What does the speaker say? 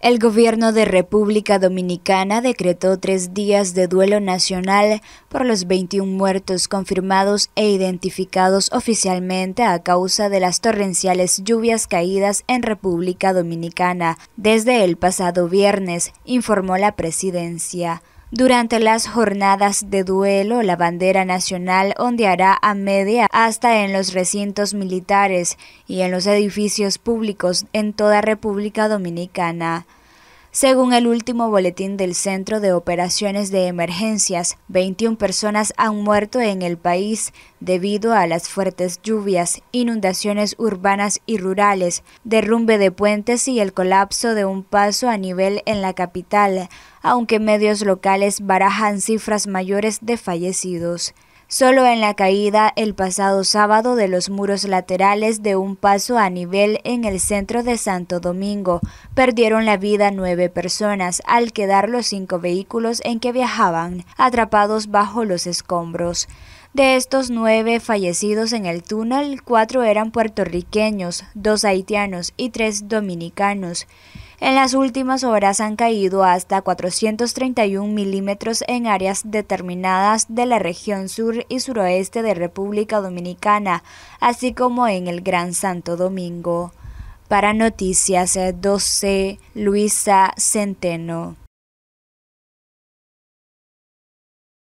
El gobierno de República Dominicana decretó tres días de duelo nacional por los 21 muertos confirmados e identificados oficialmente a causa de las torrenciales lluvias caídas en República Dominicana desde el pasado viernes, informó la presidencia. Durante las jornadas de duelo, la bandera nacional ondeará a media hasta en los recintos militares y en los edificios públicos en toda República Dominicana. Según el último boletín del Centro de Operaciones de Emergencias, 21 personas han muerto en el país debido a las fuertes lluvias, inundaciones urbanas y rurales, derrumbe de puentes y el colapso de un paso a nivel en la capital, aunque medios locales barajan cifras mayores de fallecidos solo en la caída el pasado sábado de los muros laterales de un paso a nivel en el centro de Santo Domingo. Perdieron la vida nueve personas al quedar los cinco vehículos en que viajaban atrapados bajo los escombros. De estos nueve fallecidos en el túnel, cuatro eran puertorriqueños, dos haitianos y tres dominicanos. En las últimas horas han caído hasta 431 milímetros en áreas determinadas de la región sur y suroeste de República Dominicana, así como en el Gran Santo Domingo. Para Noticias 12, Luisa Centeno.